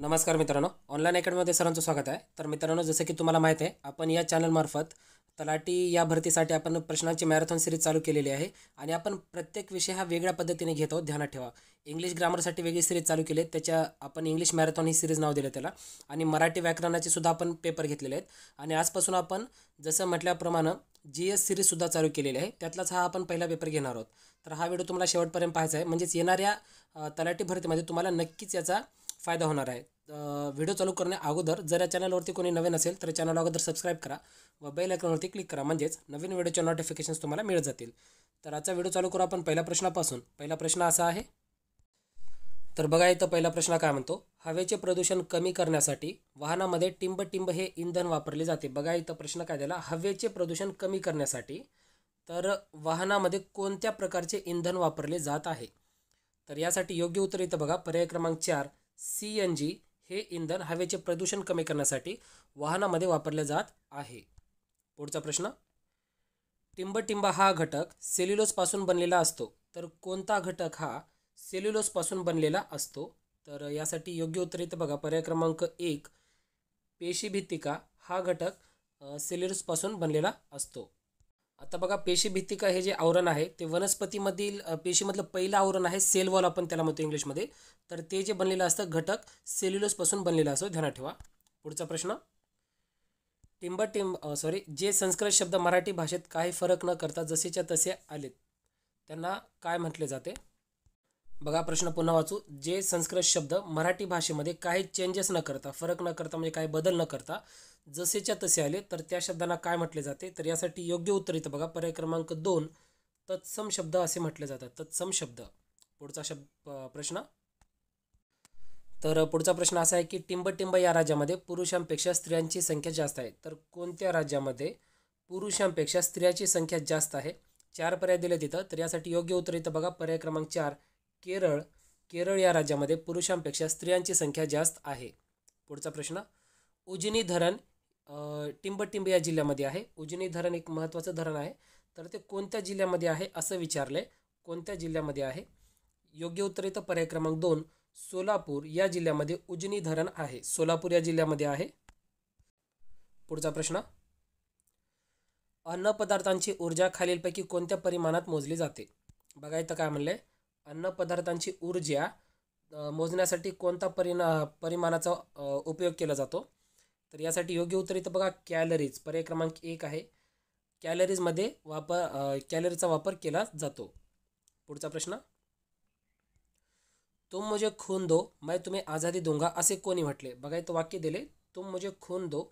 नमस्कार मित्रांनो ऑनलाईन अकॅडमीमध्ये सरांचं स्वागत आहे तर मित्रांनो जसं की तुम्हाला माहिती आहे आपण या चॅनलमार्फत तलाठी या भरतीसाठी आपण प्रश्नांची मॅरेथॉन सिरीज चालू केलेली आहे आणि आपण प्रत्येक विषय हा वेगळ्या पद्धतीने घेतो ध्यानात ठेवा इंग्लिश ग्रामरसाठी वेगळी सिरीज चालू केली आहे त्याच्या आपण इंग्लिश मॅरेथॉन ही सिरीज नाव दिले त्याला आणि मराठी व्याकरणाचे सुद्धा आपण पेपर घेतलेले आहेत आणि आजपासून आपण जसं म्हटल्याप्रमाणे जी एस सिरीजसुद्धा चालू केलेली आहे त्यातलाच हा आपण पहिला पेपर घेणार आहोत तर हा व्हिडिओ तुम्हाला शेवटपर्यंत पाहायचा आहे म्हणजेच येणाऱ्या तलाठी भरतीमध्ये तुम्हाला नक्कीच याचा फायदा होणार आहे व्हिडिओ चालू करण्या अगोदर जर या चॅनलवरती कोणी नवीन असेल तर चॅनल अगोदर सबस्क्राईब करा व बेल आयकॉनवरती क्लिक करा म्हणजेच नवीन व्हिडिओचे नोटिफिकेशन्स तुम्हाला मिळत जातील तर आजचा व्हिडिओ चालू करू आपण पहिल्या प्रश्नापासून पहिला प्रश्न असा आहे तर बघा इथं पहिला प्रश्न काय म्हणतो हवेचे प्रदूषण कमी करण्यासाठी वाहनामध्ये टिंब टिंब हे इंधन वापरले जाते बघा इथं प्रश्न काय दिला हवेचे प्रदूषण कमी करण्यासाठी तर वाहनामध्ये कोणत्या प्रकारचे इंधन वापरले जात आहे तर यासाठी योग्य उत्तर इथं बघा पर्याय क्रमांक चार सी एन जी हे इंधन हवेचे प्रदूषण कमी करण्यासाठी वाहनामध्ये वापरले जात आहे पुढचा प्रश्न टिंबटिंबा हा घटक सेल्युलोसपासून बनलेला असतो तर कोणता घटक हा सेल्युलोसपासून बनलेला असतो तर यासाठी योग्य उत्तर बघा पर्याय क्रमांक एक पेशीभित्तिका हा घटक सेल्युलोसपासून बनलेला असतो आता बघा पेशी पेशीभित्तिका हे जे आवरण आहे ते वनस्पतीमधील पेशीमधलं पहिलं आवरण आहे सेल वॉल आपण त्याला म्हणतो इंग्लिशमध्ये तर ते जे बनलेलं असतं घटक सेल्युलोसपासून बनलेलं असतो ध्यानात ठेवा पुढचा प्रश्न टिंब टिंब सॉरी जे संस्कृत शब्द मराठी भाषेत काही फरक न करता जसेच्या तसे आलेत त्यांना काय म्हटले जाते बघा प्रश्न पुन्हा वाचू जे संस्कृत शब्द मराठी भाषेमध्ये काही चेंजेस न करता फरक न करता म्हणजे काही बदल न करता जसेच्या तसे आले तर त्या शब्दांना काय म्हटले जाते तर यासाठी योग्य उत्तर इथं बघा पर्याय क्रमांक दोन तत्सम शब्द असे म्हटले जातात तत्सम शब्द पुढचा शब्द प्रश्न तर पुढचा प्रश्न असा आहे की टिंबटिंब या राज्यामध्ये पुरुषांपेक्षा स्त्रियांची संख्या जास्त आहे तर कोणत्या राज्यामध्ये पुरुषांपेक्षा स्त्रियांची संख्या जास्त आहे चार पर्याय दिले तिथं तर यासाठी योग्य उत्तर इथं बघा पर्याय क्रमांक चार केरळ केरळ या राज्यामध्ये पुरुषांपेक्षा स्त्रियांची संख्या जास्त आहे पुढचा प्रश्न उजनी धरण टिंबटिंब या जिल्ह्यामध्ये आहे उजनी धरण एक महत्त्वाचं धरण आहे तर ते कोणत्या जिल्ह्यामध्ये आहे असं विचारलं आहे कोणत्या जिल्ह्यामध्ये आहे योग्य उत्तर येतं पर्याय क्रमांक दोन सोलापूर या जिल्ह्यामध्ये उजनी धरण आहे सोलापूर या जिल्ह्यामध्ये आहे पुढचा प्रश्न अन्न पदार्थांची ऊर्जा खालीलपैकी कोणत्या परिमाणात मोजली जाते बघा इथं काय म्हणलंय अन्न पदार्थांची ऊर्जा मोजण्यासाठी कोणता परिणा परिमाणाचा उपयोग केला जातो तर यासाठी योग्य उत्तर इथं बघा कॅलरीज पर्याय क्रमांक एक आहे कॅलरीजमध्ये वापर कॅलरीचा वापर केला जातो पुढचा प्रश्न तुम मुझे खून दो मैं तुम्ही आझादी दूंगा असे कोणी म्हटले बघा इथं वाक्य दिले तुम मुझे खून दो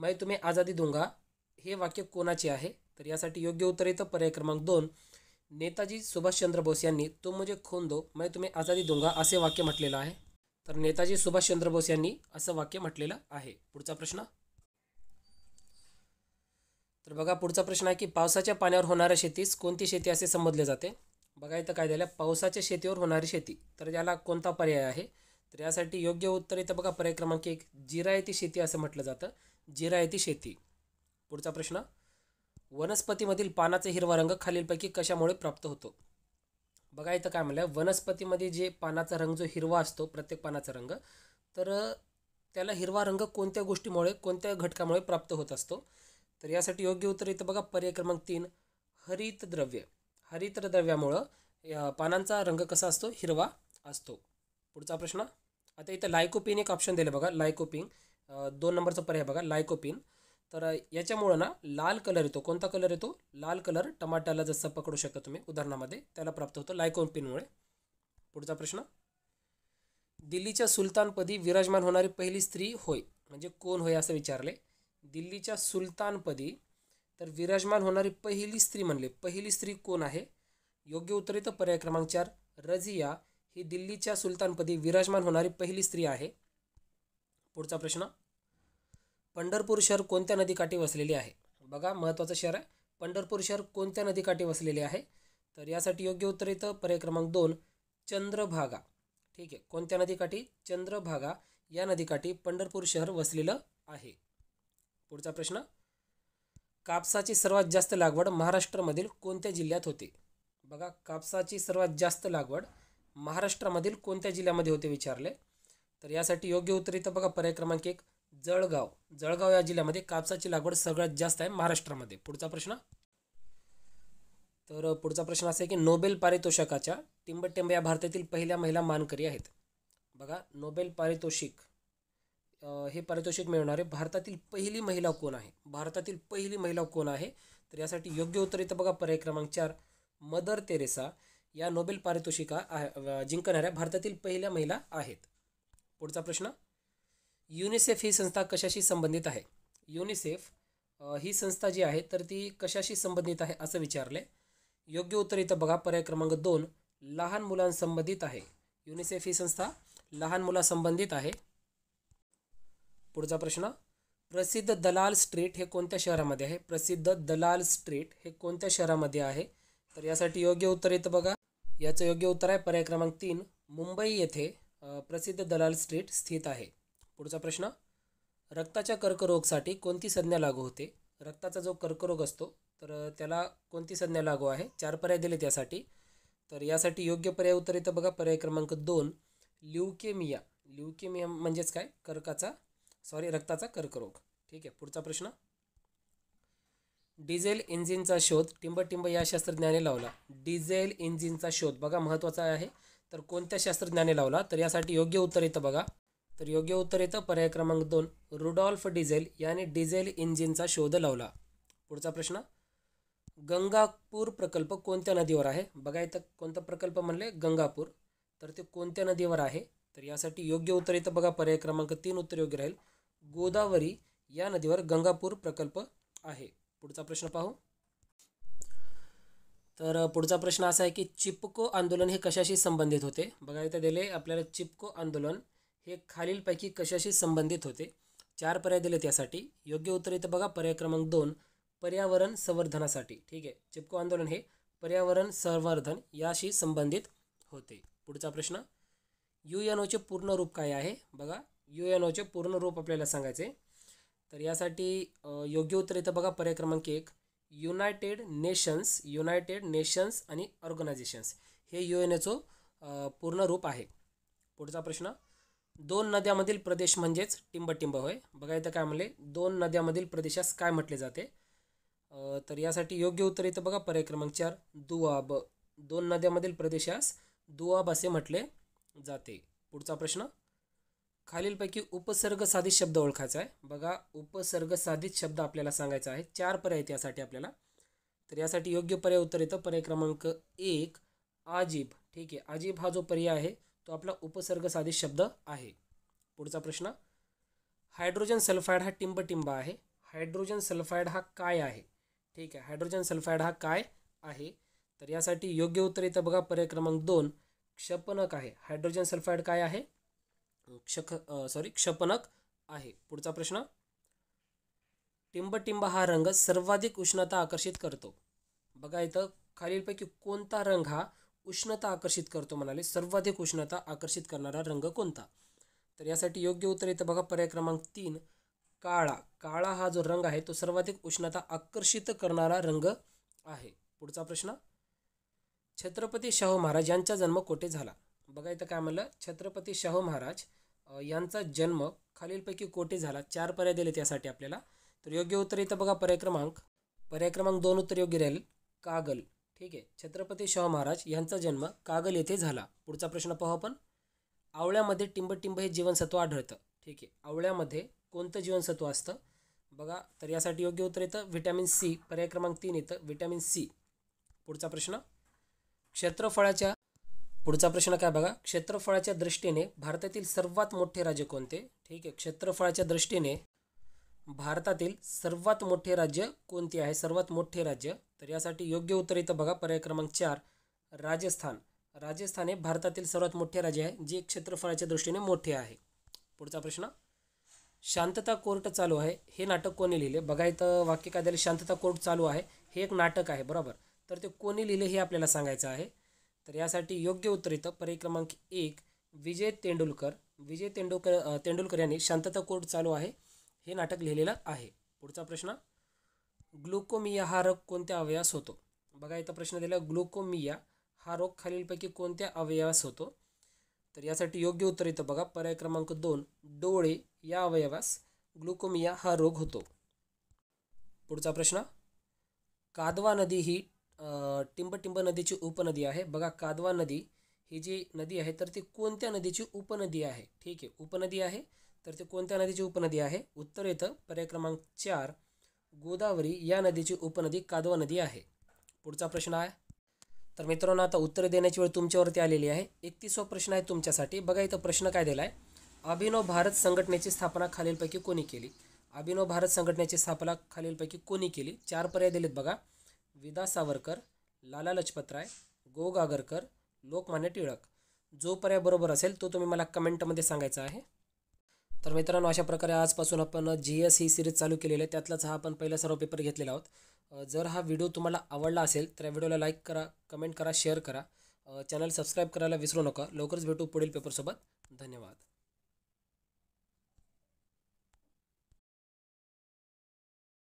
मैं तुम्ही आझादी दूंगा हे वाक्य कोणाचे आहे तर यासाठी योग्य उत्तर येतं पर्याय क्रमांक दोन नेताजी सुभाषचंद्र बोस यांनी तुम मुझे खून दो मैं तुम्ही आझादी दूंगा असे वाक्य म्हटलेलं आहे तर नेताजी सुभाषचंद्र बोस यांनी असं वाक्य म्हटलेलं आहे पुढचा प्रश्न तर बघा पुढचा प्रश्न आहे की पावसाच्या पाण्यावर होणाऱ्या शेतीस कोणती शेती असे संबोधले जाते बघा इथं काय झालं पावसाच्या शेतीवर होणारी शेती तर याला कोणता पर्याय आहे तर यासाठी योग्य उत्तर इथं बघा पर्याय क्रमांक एक जिरायती शेती असं म्हटलं जातं जिरायती शेती पुढचा प्रश्न वनस्पतीमधील पानाचा हिरवा रंग खालीलपैकी कशामुळे प्राप्त होतो बघा इथं काय म्हणलं वनस्पतीमध्ये जे पानाचा रंग जो हिरवा असतो प्रत्येक पानाचा रंग तर त्याला हिरवा रंग कोणत्या गोष्टीमुळे कोणत्या घटकामुळे प्राप्त होत असतो तर यासाठी योग्य उत्तर इथं बघा पर्याय क्रमांक तीन हरितद्रव्य हरितद्रव्यामुळं पानांचा रंग कसा असतो हिरवा असतो पुढचा प्रश्न आता इथं लायकोपिन एक ऑप्शन दिलं बघा लायकोपिन दोन नंबरचा पर्याय बघा लायकोपिन तर याच्यामुळं ना लाल कलर येतो कोणता कलर येतो लाल कलर टमाट्याला जसं पकडू शकता तुम्ही उदाहरणामध्ये त्याला प्राप्त होतो पिनमुळे पुढचा प्रश्न दिल्लीच्या सुलतानपदी विराजमान होणारी पहिली स्त्री होय म्हणजे कोण होय असं विचारले दिल्लीच्या सुलतानपदी तर विराजमान होणारी पहिली स्त्री म्हणले पहिली स्त्री कोण आहे योग्य उत्तर येतं पर्याय क्रमांक चार रझिया ही दिल्लीच्या सुलतानपदी विराजमान होणारी पहिली स्त्री आहे पुढचा प्रश्न पंढरपूर शहर कोणत्या नदीकाठी वसलेले आहे बघा महत्त्वाचं शहर आहे पंढरपूर शहर कोणत्या नदीकाठी वसलेले आहे तर यासाठी योग्य उत्तर येतं पर्याय क्रमांक दोन चंद्रभागा ठीक आहे कोणत्या नदीकाठी चंद्रभागा या नदीकाठी पंढरपूर शहर वसलेलं आहे पुढचा प्रश्न कापसाची सर्वात जास्त लागवड महाराष्ट्रामधील कोणत्या जिल्ह्यात होते बघा कापसाची सर्वात जास्त लागवड महाराष्ट्रामधील कोणत्या जिल्ह्यामध्ये होते विचारले तर यासाठी योग्य उत्तर इथं बघा पर्याय क्रमांक एक जळगाव जळगाव या जिल्ह्यामध्ये कापसाची लागवड सगळ्यात जास्त आहे महाराष्ट्रामध्ये पुढचा प्रश्न तर पुढचा प्रश्न असा आहे की नोबेल पारितोषिकाच्या टिंबटेंब या भारतातील पहिल्या महिला मानकरी आहेत बघा नोबेल पारितोषिक हे पारितोषिक मिळणारे भारतातील पहिली महिला कोण आहे भारतातील पहिली महिला कोण आहे तर यासाठी योग्य उत्तर इथं बघा पर्याय क्रमांक चार मदर तेरेसा या नोबेल पारितोषिका जिंकणाऱ्या भारतातील पहिल्या महिला आहेत पुढचा प्रश्न युनिसेफ ही संस्था कशाशी संबंधित आहे युनिसेफ ही संस्था जी आहे तर ती कशाशी संबंधित आहे असं विचारले योग्य उत्तर इथं बघा पर्याय क्रमांक दोन लहान मुलांसंबंधित आहे युनिसेफ ही संस्था लहान मुलासंबंधित आहे पुढचा प्रश्न प्रसिद्ध दलाल स्ट्रीट हे कोणत्या शहरामध्ये आहे प्रसिद्ध दलाल स्ट्रीट हे कोणत्या शहरामध्ये आहे तर यासाठी योग्य उत्तर येतं बघा याचं योग्य उत्तर आहे पर्याय क्रमांक तीन मुंबई येथे प्रसिद्ध दलाल स्ट्रीट स्थित आहे पुढचा प्रश्न रक्ताच्या कर्करोगसाठी कोणती संज्ञा लागू होते रक्ताचा जो कर्करोग असतो तर त्याला कोणती संज्ञा लागू आहे चार पर्याय दिले त्यासाठी तर यासाठी योग्य पर्याय उत्तर येतं बघा पर्याय क्रमांक दोन ल्युकेमिया ल्युकेमिया म्हणजेच काय कर्काचा सॉरी रक्ताचा कर्करोग ठीक आहे पुढचा प्रश्न डिझेल इंजिनचा शोध टिंबटिंब या शास्त्रज्ञाने लावला डिझेल इंजिनचा शोध बघा महत्त्वाचा आहे तर कोणत्या शास्त्रज्ञाने लावला तर यासाठी योग्य उत्तर येतं बघा तर योग्य उत्तर येतं पर्याय क्रमांक दोन रुडॉल्फ डिझेल याने डिझेल इंजिनचा शोध लावला पुढचा प्रश्न गंगापूर प्रकल्प कोणत्या नदीवर आहे बघा इथं कोणता प्रकल्प म्हणले गंगापूर तर ते कोणत्या नदीवर आहे तर यासाठी योग्य उत्तर येतं बघा पर्याय क्रमांक तीन उत्तर योग्य राहील गोदावरी या नदीवर गंगापूर प्रकल्प आहे पुढचा प्रश्न पाहू तर पुढचा प्रश्न असा आहे की चिपको आंदोलन हे कशाशी संबंधित होते बघा इथं दिले आपल्याला चिपको आंदोलन हे खालीलपैकी कशाशी संबंधित होते चार पर्याय दिलेत यासाठी योग्य उत्तर इथं बघा पर्याय क्रमांक दोन पर्यावरण संवर्धनासाठी ठीक आहे चिपको आंदोलन हे पर्यावरण संवर्धन याशी संबंधित होते पुढचा प्रश्न यू एन ओचे पूर्ण रूप काय आहे बघा यू एन ओचे पूर्ण रूप आपल्याला सांगायचे तर यासाठी योग्य उत्तर इथं बघा पर्याय क्रमांक एक युनायटेड नेशन्स युनायटेड नेशन्स आणि ऑर्गनायझेशन्स हे यू एन एचं पूर्ण रूप आहे पुढचा प्रश्न दोन नद्यामधील प्रदेश म्हणजेच टिंबटिंब होय बघा इथं काय म्हणले दोन नद्यामधील प्रदेशास काय म्हटले जाते तर यासाठी योग्य उत्तर इथं बघा पर्याय क्रमांक चार दुआब दोन नद्यामधील प्रदेशास दुआब असे म्हटले जाते पुढचा प्रश्न खालीलपैकी उपसर्ग साधित शब्द ओळखायचा आहे बघा उपसर्ग साधित शब्द आपल्याला सांगायचा आहे चार पर्याय यासाठी आपल्याला तर यासाठी योग्य पर्याय उत्तर येतं पर्याय क्रमांक एक आजीब ठीक आहे आजीब हा जो पर्याय आहे तो आपला उपसर्ग साधित शब्द आहे पुढचा प्रश्न हायड्रोजन सल्फाईड हा टिंबटिंब आहे हायड्रोजन सल्फाईड हा काय आहे ठीक आहे हायड्रोजन सल्फाईड हा काय आहे तर यासाठी योग्य उत्तर इथं बघा पर्याय क्रमांक दोन क्षपणक आहे हायड्रोजन सल्फाईड काय आहे क्षक सॉरी क्षपणक आहे पुढचा प्रश्न टिंबटिंब हा रंग सर्वाधिक उष्णता आकर्षित करतो बघा इथं खालीलपैकी कोणता रंग हा उष्णता आकर्षित करतो म्हणाले सर्वाधिक उष्णता आकर्षित करणारा रंग कोणता तर यासाठी योग्य उत्तर येतं बघा पर्याय क्रमांक तीन काळा काळा हा जो रंग आहे तो सर्वाधिक उष्णता आकर्षित करणारा रंग आहे पुढचा प्रश्न छत्रपती शाहू महाराज यांचा जन्म कोठे झाला बघा इथं काय म्हणलं छत्रपती शाहू महाराज यांचा जन्म खालीलपैकी कोठे झाला चार पर्याय दिले त्यासाठी आपल्याला तर योग्य उत्तर इथं बघा पर्याय क्रमांक पर्याय क्रमांक दोन उत्तर योग्य राहील कागल ठीक आहे छत्रपती शाहू महाराज यांचा जन्म कागल येथे झाला पुढचा प्रश्न पाहू आपण आवळ्यामध्ये टिंबटिंब हे जीवनसत्व आढळतं ठीक आहे आवळ्यामध्ये कोणतं जीवनसत्व असतं बघा तर यासाठी योग्य उत्तर येतं व्हिटॅमिन सी पर्याय क्रमांक तीन येतं व्हिटॅमिन सी पुढचा प्रश्न क्षेत्रफळाच्या पुढचा प्रश्न काय बघा क्षेत्रफळाच्या दृष्टीने भारतातील सर्वात मोठे राज्य कोणते ठीक आहे क्षेत्रफळाच्या दृष्टीने भारतातील सर्वात मोठे राज्य कोणते आहे सर्वात मोठे राज्य तर यासाठी योग्य उत्तर इथं बघा पर्याय क्रमांक चार राजस्थान राजस्थान हे भारतातील सर्वात मोठे राज्य आहे जे क्षेत्रफळाच्या दृष्टीने मोठे आहे पुढचा प्रश्न शांतता कोर्ट चालू आहे हे नाटक कोणी लिहिले बघा इथं वाक्य काय शांतता कोर्ट चालू आहे हे एक नाटक आहे बरोबर तर ते कोणी लिहिले हे आपल्याला सांगायचं आहे तर यासाठी योग्य उत्तर इथं पर्याय क्रमांक एक विजय तेंडुलकर विजय तेंडुलकर तेंडुलकर यांनी शांतता कोर्ट चालू आहे हे नाटक लिहिलेलं आहे पुढचा प्रश्न ग्लुकोमिया हा रोग कोणत्या अवयवास होतो बघा इथं प्रश्न दिला ग्लुकोमिया हा रोग खालीलपैकी कोणत्या अवयवास होतो तर यासाठी योग्य उत्तर येतं बघा पर्याय क्रमांक दोन डोळे या अवयवास ग्लुकोमिया हा रोग होतो पुढचा प्रश्न कादवा नदी ही टिंबटिंब नदीची उपनदी आहे बघा कादवा नदी ही जी नदी आहे तर ती कोणत्या नदीची उपनदी आहे ठीक आहे उपनदी आहे तर ती कोणत्या नदीची उपनदी आहे उत्तर येतं पर्याय क्रमांक चार गोदावरी या नदीची उपनदी कादवा नदी आहे पुढचा प्रश्न आहे तर मित्रांनो आता उत्तर देण्याची वेळ तुमच्यावरती आलेली आहे एकतीसवा प्रश्न आहे तुमच्यासाठी बघा इथं प्रश्न काय दिला आहे अभिनव भारत संघटनेची स्थापना खालीलपैकी कोणी केली अभिनव भारत संघटनेची स्थापना खालीलपैकी कोणी केली चार पर्याय दिलेत बघा विदा सावरकर लाला लजपतराय गो गागरकर लोकमान्य टिळक जो पर्याय बरोबर असेल तो तुम्ही मला कमेंटमध्ये सांगायचा आहे तर मित्रांनो अशा प्रकारे आजपासून आपण जी एस ही सिरीज चालू केलेली आहे त्यातलाच हा आपण पहिला सर्व पेपर घेतलेला आहोत जर हा व्हिडिओ तुम्हाला आवडला असेल तर या व्हिडिओला लाईक करा कमेंट करा शेअर करा चॅनल सबस्क्राईब करायला विसरू नका लवकरच भेटू पुढील पेपरसोबत धन्यवाद